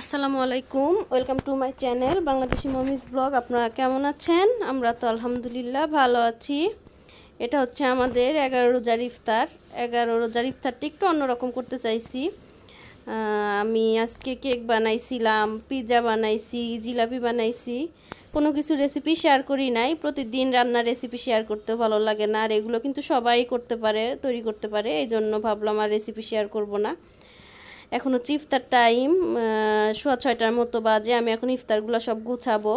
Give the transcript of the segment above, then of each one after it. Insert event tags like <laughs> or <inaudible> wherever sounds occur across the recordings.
আসসালামু আলাইকুম welcome to my channel Bangladeshi mommy's vlog আপনারা কেমন আছেন আমরা তো আলহামদুলিল্লাহ ভালো আছি এটা হচ্ছে আমাদের এগারো রোজার ইফতার এগারো রোজার ইফতারটি একটু অন্যরকম করতে চাইছি আমি আজকে কেক বানাইছিলাম পিৎজা বানাইছি জিলাপি বানাইছি কোনো কিছু রেসিপি শেয়ার করি নাই প্রতিদিন রান্নার রেসিপি শেয়ার করতে ভালো লাগে না আর এগুলো কিন্তু সবাই করতে পারে তৈরি করতে পারে এই জন্য ভাবলাম আর রেসিপি শেয়ার করব না এখন হচ্ছে ইফতার টাইম সোয়া ছয়টার মতো বাজে আমি এখন ইফতারগুলো সব গুছাবো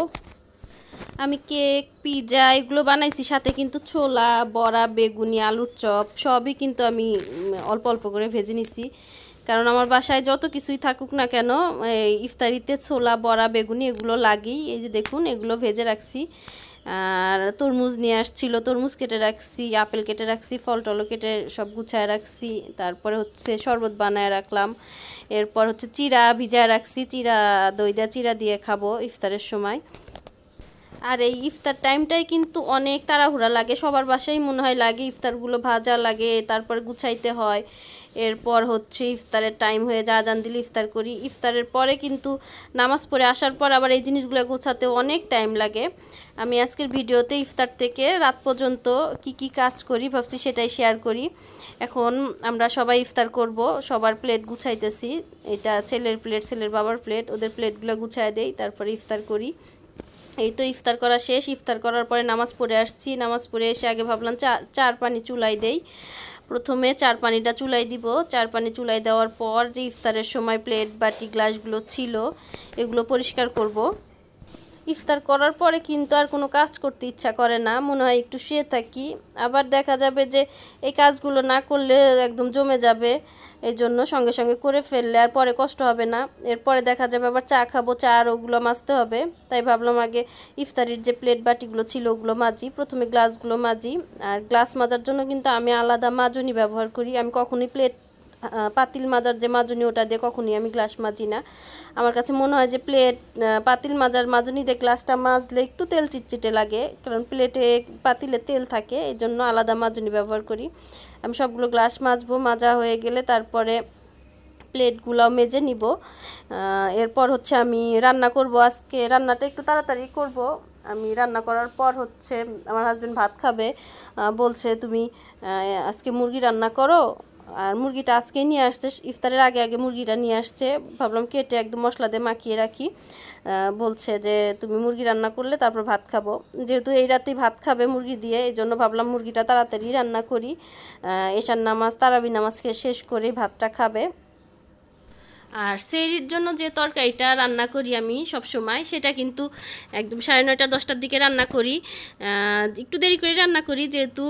আমি কেক পিজা এগুলো বানাইছি সাথে কিন্তু ছোলা বড়া বেগুনি আলুর চপ সবই কিন্তু আমি অল্প অল্প করে ভেজে নিছি কারণ আমার বাসায় যত কিছুই থাকুক না কেন ইফতারিতে ছোলা বড়া বেগুনি এগুলো লাগেই এই যে দেখুন এগুলো ভেজে রাখছি আর তরমুজ নিয়ে আসছিল তরমুজ কেটে রাখছি আপেল কেটে রাখছি ফল টলও কেটে সব গুছায় রাখছি তারপরে হচ্ছে শরবত বানায় রাখলাম এরপর হচ্ছে চিরা ভিজায় রাখছি চিরা দইদা চিরা দিয়ে খাবো ইফতারের সময় আর এই ইফতার টাইমটাই কিন্তু অনেক তাড়াহুড়া লাগে সবার বাসায় মনে হয় লাগে ইফতারগুলো ভাজা লাগে তারপর গুছাইতে হয় এরপর হচ্ছে ইফতারের টাইম হয়ে যা আজান দিলে ইফতার করি ইফতারের পরে কিন্তু নামাজ পড়ে আসার পর আবার এই জিনিসগুলো গোছাতে অনেক টাইম লাগে আমি আজকের ভিডিওতে ইফতার থেকে রাত পর্যন্ত কি কি কাজ করি ভাবছি সেটাই শেয়ার করি এখন আমরা সবাই ইফতার করব সবার প্লেট গুছাইতেছি এটা ছেলের প্লেট ছেলের বাবার প্লেট ওদের প্লেটগুলো গুছাই দেই তারপরে ইফতার করি এই তো ইফতার করা শেষ ইফতার করার পরে নামাজ পড়ে আসছি নামাজ পড়ে এসে আগে ভাবলাম চা চার পানি চুলাই দেই প্রথমে চার পানিটা চুলাই দিব চার পানি চুলাই দেওয়ার পর যে ইফতারের সময় প্লেট বাটি গ্লাসগুলো ছিল এগুলো পরিষ্কার করব ইফতার করার পরে কিন্তু আর কোনো কাজ করতে ইচ্ছা করে না মনে হয় একটু শুয়ে থাকি আবার দেখা যাবে যে এই কাজগুলো না করলে একদম জমে যাবে এই জন্য সঙ্গে সঙ্গে করে ফেললে আর পরে কষ্ট হবে না এরপরে দেখা যাবে আবার চা খাবো চা আর ওগুলো মাজতে হবে তাই ভাবলাম আগে ইফতারির যে প্লেট বাটিগুলো ছিল ওগুলো মাজি প্রথমে গ্লাসগুলো মাজি আর গ্লাস মাজার জন্য কিন্তু আমি আলাদা মাজনি ব্যবহার করি আমি কখনোই প্লেট পাতিল মাজার যে মাজুনি ওটা দিয়ে কখনই আমি গ্লাস মাজি না আমার কাছে মনে হয় যে প্লেট পাতিল মাজার মাজুনি দিয়ে গ্লাসটা মাজলে একটু তেল চিটচিটে লাগে কারণ প্লেটে পাতিলে তেল থাকে এই জন্য আলাদা মাজুনি ব্যবহার করি আমি সবগুলো গ্লাস মাজবো মাজা হয়ে গেলে তারপরে প্লেটগুলো মেজে নিব এরপর হচ্ছে আমি রান্না করব আজকে রান্নাটা একটু তাড়াতাড়ি করব আমি রান্না করার পর হচ্ছে আমার হাজব্যান্ড ভাত খাবে বলছে তুমি আজকে মুরগি রান্না করো আর মুরগিটা আজকে নিয়ে আসছে ইফতারের আগে আগে মুরগিটা নিয়ে আসছে ভাবলাম কেটে একদম মশলা দিয়ে মাখিয়ে রাখি বলছে যে তুমি মুরগি রান্না করলে তারপর ভাত খাবো যেহেতু এই রাতেই ভাত খাবে মুরগি দিয়ে এই জন্য ভাবলাম মুরগিটা তাড়াতাড়ি রান্না করি এশার নামাজ তারাবি নামাজকে শেষ করে ভাতটা খাবে আর সেরির জন্য যে তরকারিটা রান্না করি আমি সব সময় সেটা কিন্তু একদম সাড়ে নয়টা দশটার দিকে রান্না করি একটু দেরি করে রান্না করি যেহেতু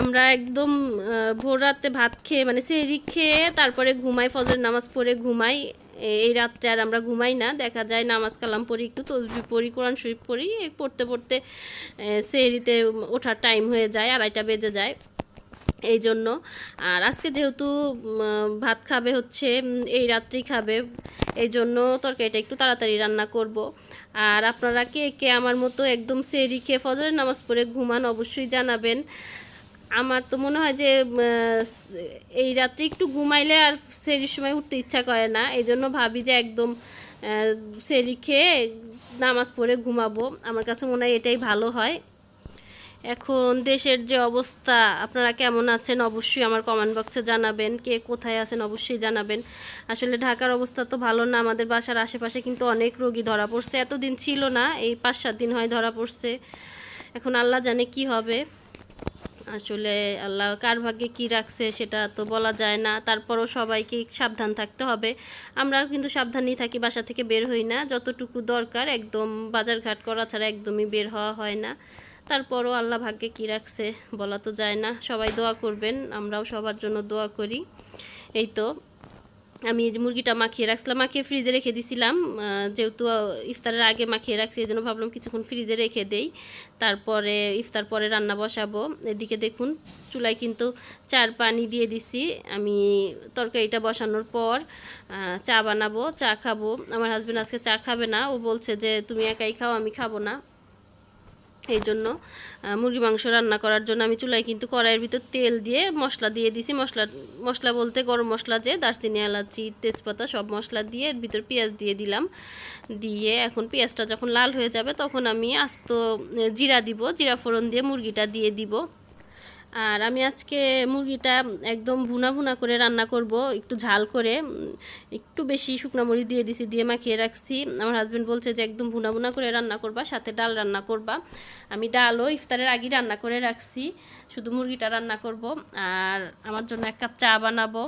আমরা একদম ভোর রাতে ভাত খেয়ে মানে সেরি খেয়ে তারপরে ঘুমাই ফজর নামাজ পড়ে ঘুমাই এই রাত্রে আর আমরা ঘুমাই না দেখা যায় নামাজ কালাম পড়ি একটু তসবি পড়ি কোরআন শরীফ পড়ি পড়তে পড়তে সেহরিতে ওঠার টাইম হয়ে যায় আড়াইটা বেজে যায় এই জন্য আর আজকে যেহেতু ভাত খাবে হচ্ছে এই রাত্রি খাবে এই জন্য তরকারিটা একটু তাড়াতাড়ি রান্না করব। আর আপনারা কে কে আমার মতো একদম সেরি খেয়ে ফজরের নামাজ পড়ে ঘুমান অবশ্যই জানাবেন আমার তো মনে হয় যে এই রাত্রি একটু ঘুমাইলে আর সেরির সময় উঠতে ইচ্ছা করে না এই জন্য ভাবি যে একদম সেরি খেয়ে নামাজ পড়ে ঘুমাবো আমার কাছে মনে হয় এটাই ভালো হয় এখন দেশের যে অবস্থা আপনারা কেমন আছেন অবশ্যই আমার কমেন্ট বক্সে জানাবেন কে কোথায় আছেন অবশ্যই জানাবেন আসলে ঢাকার অবস্থা তো ভালো না আমাদের বাসার আশেপাশে কিন্তু অনেক রোগী ধরা পড়ছে এতদিন ছিল না এই পাঁচ সাত দিন হয় ধরা পড়ছে এখন আল্লাহ জানে কি হবে আসলে আল্লাহ কার ভাগ্যে কী রাখছে সেটা তো বলা যায় না তারপরও সবাইকে সাবধান থাকতে হবে আমরা কিন্তু সাবধানেই থাকি বাসা থেকে বের হই না যতটুকু দরকার একদম বাজারঘাট করা ছাড়া একদমই বের হওয়া হয় না তারপরও আল্লাহ ভাগ্যে কী রাখছে বলা তো যায় না সবাই দোয়া করবেন আমরাও সবার জন্য দোয়া করি এই তো আমি এই যে মুরগিটা মাখিয়ে রাখছিলাম মাখিয়ে ফ্রিজে রেখে দিছিলাম যেহেতু ইফতারের আগে মাখিয়ে রাখছি এই জন্য ভাবলাম কিছুক্ষণ ফ্রিজে রেখে দেই তারপরে ইফতার পরে রান্না বসাবো এদিকে দেখুন চুলায় কিন্তু চার পানি দিয়ে দিছি আমি তরকারিটা বসানোর পর চা বানাবো চা খাবো আমার হাজব্যান্ড আজকে চা খাবে না ও বলছে যে তুমি একাই খাও আমি খাবো না এই জন্য মুরগি মাংস রান্না করার জন্য আমি চুলায় কিন্তু কড়াইয়ের ভিতর তেল দিয়ে মশলা দিয়ে দিছি মশলা মশলা বলতে গরম মশলা যে দারচিনি এলাচি তেজপাতা সব মশলা দিয়ে এর ভিতর পেঁয়াজ দিয়ে দিলাম দিয়ে এখন পেঁয়াজটা যখন লাল হয়ে যাবে তখন আমি আস্ত জিরা দিব জিরা ফোড়ন দিয়ে মুরগিটা দিয়ে দিব আর আমি আজকে মুরগিটা একদম ভুনা ভুনা করে রান্না করব একটু ঝাল করে একটু বেশি শুকনো মুড়ি দিয়ে দিছি দিয়ে মাখিয়ে রাখছি আমার হাজব্যান্ড বলছে যে একদম ভুনা ভুনা করে রান্না করবা সাথে ডাল রান্না করবা আমি ডালও ইফতারের আগে রান্না করে রাখছি শুধু মুরগিটা রান্না করব আর আমার জন্য এক কাপ চা বানাবো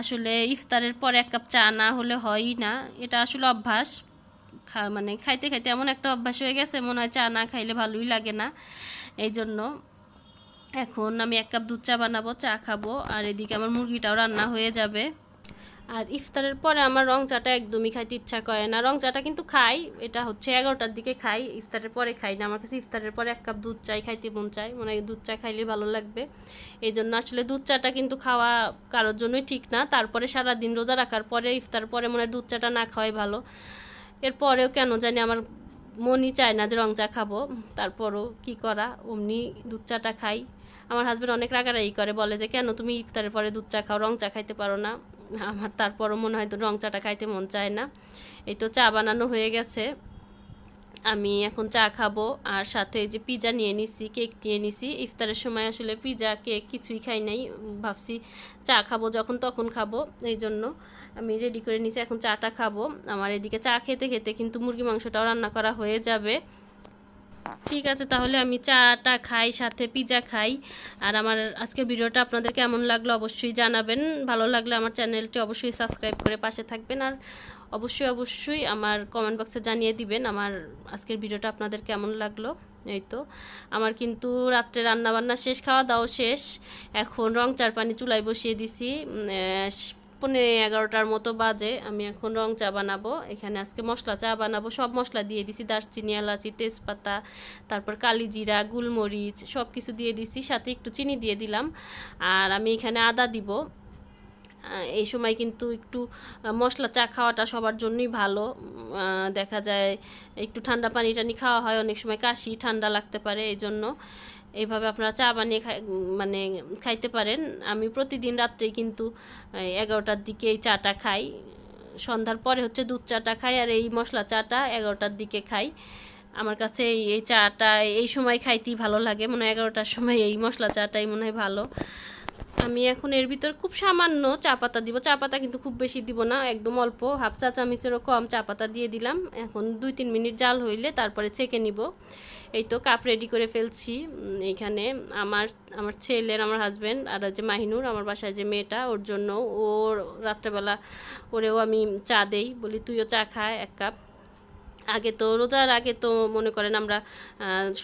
আসলে ইফতারের পর এক কাপ চা না হলে হয়ই না এটা আসলে অভ্যাস মানে খাইতে খাইতে এমন একটা অভ্যাস হয়ে গেছে মনে হয় চা না খাইলে ভালোই লাগে না এই জন্য এখন আমি এক কাপ দুধ চা বানাবো চা খাবো আর এদিকে আমার মুরগিটাও রান্না হয়ে যাবে আর ইফতারের পরে আমার রং চাটা একদমই খাইতে ইচ্ছা করে না রং চাটা কিন্তু খাই এটা হচ্ছে এগারোটার দিকে খাই ইফতারের পরে খাই না আমার কাছে ইফতারের পরে এক কাপ দুধ চাই খাইতে মন চাই মনে হয় দুধ চা খাইলে ভালো লাগবে এই জন্য আসলে দুধ চাটা কিন্তু খাওয়া কারোর জন্যই ঠিক না তারপরে সারা দিন রোজা রাখার পরে ইফতার পরে মনে হয় দুধ চাটা না খাওয়াই ভালো এরপরেও কেন জানি আমার মনই চায় না যে রং চা খাবো তারপরও কি করা অমনি দুধ চাটা খাই আমার হাজব্যান্ড অনেক রাগারাগি করে বলে যে কেন তুমি ইফতারের পরে দুধ চা খাও রং চা খাইতে পারো না আমার তারপরও মনে হয় তো রং চাটা খাইতে মন চায় না এই তো চা বানানো হয়ে গেছে আমি এখন চা খাবো আর সাথে যে পিজা নিয়ে নিছি কেক নিয়ে নিছি ইফতারের সময় আসলে পিজা কেক কিছুই খাই নাই ভাবছি চা খাবো যখন তখন খাবো এই জন্য আমি রেডি করে নিছি এখন চাটা খাবো আমার এদিকে চা খেতে খেতে কিন্তু মুরগি মাংসটাও রান্না করা হয়ে যাবে ঠিক আছে তাহলে আমি চাটা খাই সাথে পিজা খাই আর আমার আজকের ভিডিওটা আপনাদের কেমন লাগলো অবশ্যই জানাবেন ভালো লাগলে আমার চ্যানেলটি অবশ্যই সাবস্ক্রাইব করে পাশে থাকবেন আর অবশ্যই অবশ্যই আমার কমেন্ট বক্সে জানিয়ে দিবেন আমার আজকের ভিডিওটা আপনাদের কেমন লাগলো এই তো আমার কিন্তু রাত্রে রান্নাবান্না শেষ খাওয়া দাওয়া শেষ এখন রং চার পানি চুলায় বসিয়ে দিছি পনেরো এগারোটার মতো বাজে আমি এখন রং চা বানাবো এখানে আজকে মশলা চা বানাবো সব মশলা দিয়ে দিছি দারচিনি এলাচি তেজপাতা তারপর কালি জিরা গুলমরিচ সব কিছু দিয়ে দিছি সাথে একটু চিনি দিয়ে দিলাম আর আমি এখানে আদা দিব এই সময় কিন্তু একটু মশলা চা খাওয়াটা সবার জন্যই ভালো দেখা যায় একটু ঠান্ডা পানি টানি খাওয়া হয় অনেক সময় কাশি ঠান্ডা লাগতে পারে এই জন্য এইভাবে আপনারা চা বানিয়ে মানে খাইতে পারেন আমি প্রতিদিন রাত্রে কিন্তু এগারোটার দিকে এই চাটা খাই সন্ধ্যার পরে হচ্ছে দুধ চাটা খাই আর এই মশলা চাটা এগারোটার দিকে খাই আমার কাছে এই চাটা এই সময় খাইতেই ভালো লাগে মনে হয় এগারোটার সময় এই মশলা চাটাই মনে হয় ভালো আমি এখন এর ভিতর খুব সামান্য চা পাতা দিব চা পাতা কিন্তু খুব বেশি দিব না একদম অল্প হাফ চা চামিচেরও কম চা পাতা দিয়ে দিলাম এখন দুই তিন মিনিট জাল হইলে তারপরে ছেঁকে নিব এই তো কাপ রেডি করে ফেলছি এখানে আমার আমার ছেলের আমার হাজব্যান্ড আর যে মাহিনুর আমার বাসায় যে মেয়েটা ওর জন্য ওর রাত্রেবেলা ওরেও আমি চা দেই বলি তুইও চা খায় এক কাপ আগে তো রোজার আগে তো মনে করেন আমরা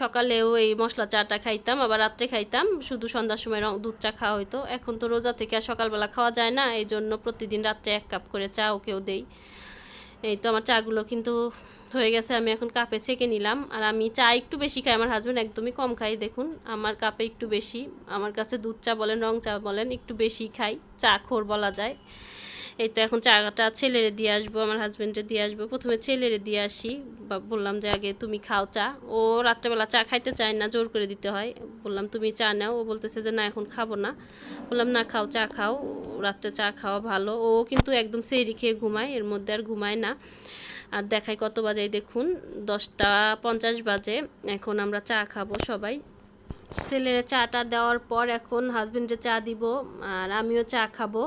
সকালেও এই মশলা চাটা খাইতাম আবার রাত্রে খাইতাম শুধু সন্ধ্যার সময় রং দুধ চা খাওয়া হতো এখন তো রোজা থেকে আর সকালবেলা খাওয়া যায় না এই জন্য প্রতিদিন রাত্রে এক কাপ করে চা ওকেও দেই এই তো আমার চাগুলো কিন্তু হয়ে গেছে আমি এখন কাপে ছেঁকে নিলাম আর আমি চা একটু বেশি খাই আমার হাজব্যান্ড একদমই কম খাই দেখুন আমার কাপে একটু বেশি আমার কাছে দুধ চা বলেন রং চা বলেন একটু বেশি খাই চা খোর বলা যায় এই তো এখন চাটা ছেলেরে দিয়ে আসবো আমার হাজব্যান্ডে দিয়ে আসবো প্রথমে ছেলেরে দিয়ে আসি বা বললাম যে আগে তুমি খাও চা ও রাত্রেবেলা চা খাইতে চায় না জোর করে দিতে হয় বললাম তুমি চা নাও ও বলতেছে যে না এখন খাবো না বললাম না খাও চা খাও রাত্রে চা খাওয়া ভালো ও কিন্তু একদম সেরি খেয়ে ঘুমায় এর মধ্যে আর ঘুমায় না আর দেখাই কত বাজে দেখুন দশটা পঞ্চাশ বাজে এখন আমরা চা খাবো সবাই ছেলেরা চাটা দেওয়ার পর এখন হাজব্যান্ডে চা দিব আর আমিও চা খাবো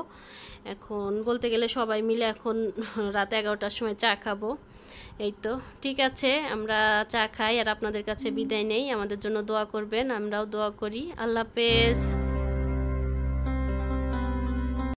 এখন বলতে গেলে সবাই মিলে এখন <laughs> রাত এগারোটার সময় চা খাবো এই তো ঠিক আছে আমরা চা খাই আর আপনাদের কাছে বিদায় নেই আমাদের জন্য দোয়া করবেন আমরাও দোয়া করি আল্লাহ হাফেজ